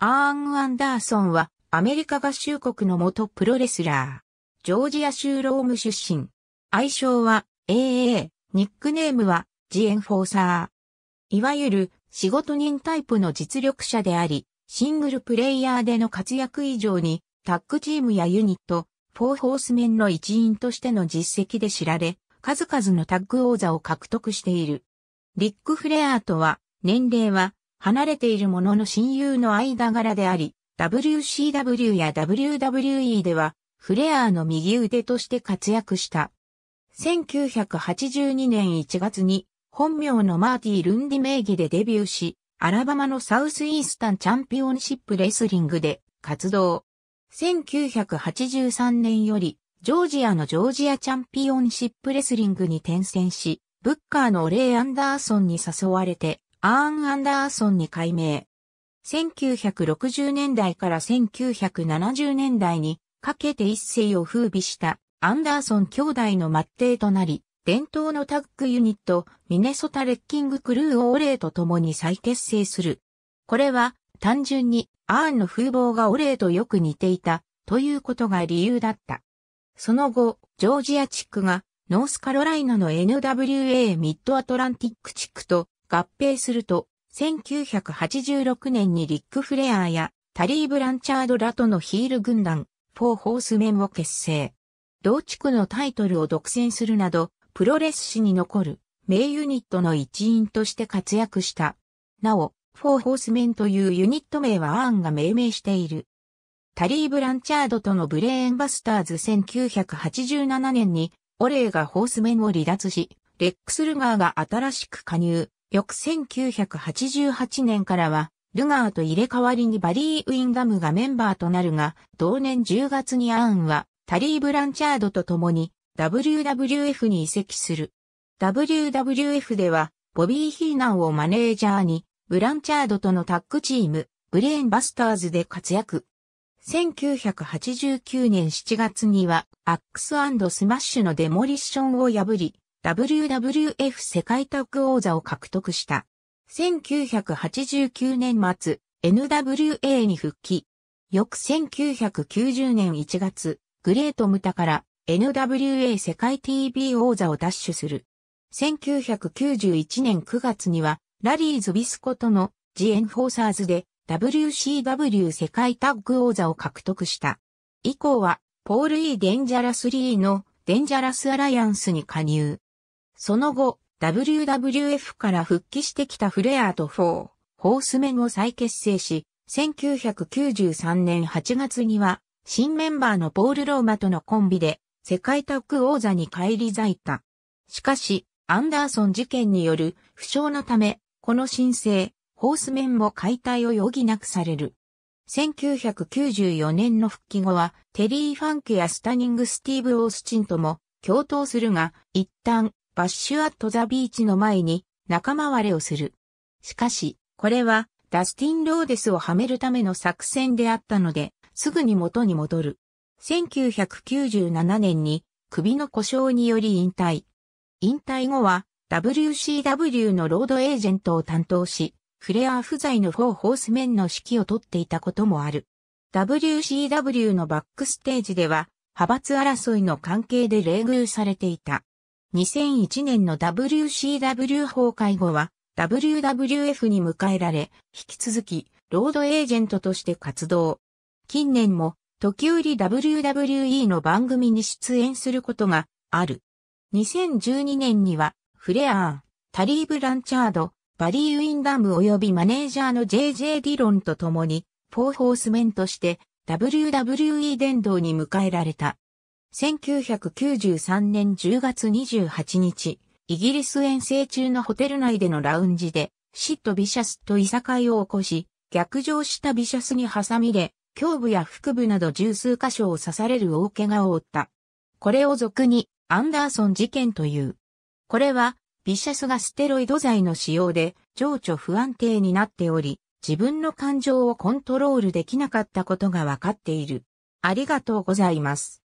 アーン・アンダーソンはアメリカ合衆国の元プロレスラー。ジョージア州ローム出身。愛称は AA、ニックネームはジエンフォーサー。いわゆる仕事人タイプの実力者であり、シングルプレイヤーでの活躍以上にタッグチームやユニット、フォーホースメンの一員としての実績で知られ、数々のタッグ王座を獲得している。リック・フレアーとは年齢は離れている者の親友の間柄であり、WCW や WWE では、フレアーの右腕として活躍した。1982年1月に、本名のマーティ・ルンディ名義でデビューし、アラバマのサウスイースタンチャンピオンシップレスリングで活動。1983年より、ジョージアのジョージアチャンピオンシップレスリングに転戦し、ブッカーのオレイ・アンダーソンに誘われて、アーン・アンダーソンに改名。1960年代から1970年代にかけて一世を風靡したアンダーソン兄弟の末弟となり、伝統のタッグユニットミネソタレッキングクルーをオレーと共に再結成する。これは単純にアーンの風貌がオレーとよく似ていたということが理由だった。その後、ジョージア地区がノースカロライナの NWA ミッドアトランティック地区と合併すると、1986年にリック・フレアーやタリー・ブランチャードらとのヒール軍団、フォー・ホースメンを結成。同地区のタイトルを独占するなど、プロレス史に残る名ユニットの一員として活躍した。なお、フォー・ホースメンというユニット名はアーンが命名している。タリー・ブランチャードとのブレーンバスターズ1987年に、オレーがホースメンを離脱し、レックス・ルガーが新しく加入。翌1988年からは、ルガーと入れ替わりにバリー・ウィンガムがメンバーとなるが、同年10月にアーンは、タリー・ブランチャードと共に、WWF に移籍する。WWF では、ボビー・ヒーナンをマネージャーに、ブランチャードとのタッグチーム、ブレーンバスターズで活躍。1989年7月には、アックススマッシュのデモリッションを破り、WWF 世界タッグ王座を獲得した。1989年末、NWA に復帰。翌1990年1月、グレート・ムタから NWA 世界 TV 王座を奪取する。1991年9月には、ラリーズ・ビスコとのジエンフォーサーズで WCW 世界タッグ王座を獲得した。以降は、ポール・イー・デンジャラス・リーのデンジャラス・アライアンスに加入。その後、WWF から復帰してきたフレアーとフォー、ホースメンを再結成し、1993年8月には、新メンバーのポール・ローマとのコンビで、世界タッグ王座に返り咲いた。しかし、アンダーソン事件による負傷のため、この申請、ホースメンも解体を余儀なくされる。1994年の復帰後は、テリー・ファンクやスタニング・スティーブ・オースチンとも共闘するが、一旦バッシュアットザビーチの前に仲間割れをする。しかし、これはダスティン・ローデスをはめるための作戦であったので、すぐに元に戻る。1997年に首の故障により引退。引退後は WCW のロードエージェントを担当し、フレア不在のフォーホースメンの指揮を取っていたこともある。WCW のバックステージでは、派閥争いの関係で冷遇されていた。2001年の WCW 崩壊後は WWF に迎えられ、引き続きロードエージェントとして活動。近年も時折 WWE の番組に出演することがある。2012年にはフレアー、タリー・ブランチャード、バリー・ウィンダム及びマネージャーの JJ ディロンと共に、フォーホースメンとして WWE 殿堂に迎えられた。1993年10月28日、イギリス遠征中のホテル内でのラウンジで、シット・ビシャスといさかいを起こし、逆上したビシャスに挟みで、胸部や腹部など十数箇所を刺される大怪我を負った。これを俗に、アンダーソン事件という。これは、ビシャスがステロイド剤の使用で情緒不安定になっており、自分の感情をコントロールできなかったことがわかっている。ありがとうございます。